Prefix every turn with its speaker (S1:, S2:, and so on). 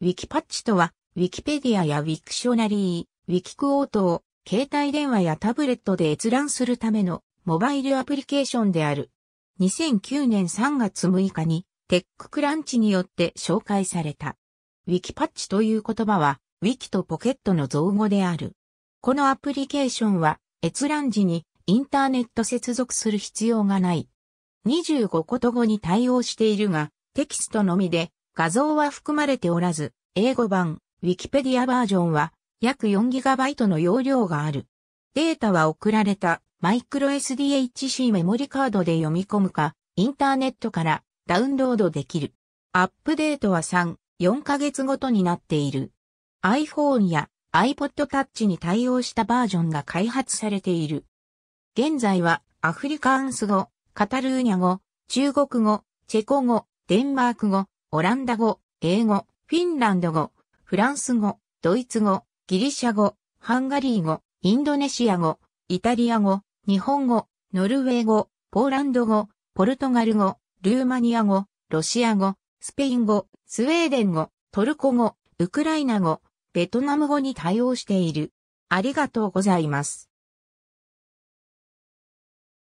S1: ウィキパッチとは、ウィキペディアやウィクショナリー、ウィキクオートを、携帯電話やタブレットで閲覧するための、モバイルアプリケーションである。2009年3月6日に、テッククランチによって紹介された。ウィキパッチという言葉は、ウィキとポケットの造語である。このアプリケーションは、閲覧時にインターネット接続する必要がない。25こと語に対応しているが、テキストのみで画像は含まれておらず、英語版、Wikipedia バージョンは約 4GB の容量がある。データは送られたマイクロ SDHC メモリカードで読み込むか、インターネットからダウンロードできる。アップデートは3、4ヶ月ごとになっている。iPhone や iPod Touch に対応したバージョンが開発されている。現在はアフリカンス語、カタルーニャ語、中国語、チェコ語、デンマーク語、オランダ語、英語、フィンランド語、フランス語、ドイツ語、ギリシャ語、ハンガリー語、インドネシア語、イタリア語、日本語、ノルウェー語、ポーランド語、ポルトガル語、ルーマニア語、ロシア語、スペイン語、スウェーデン語、トルコ語、ウクライナ語、ベトナム語に対応している。ありがとうござ
S2: います。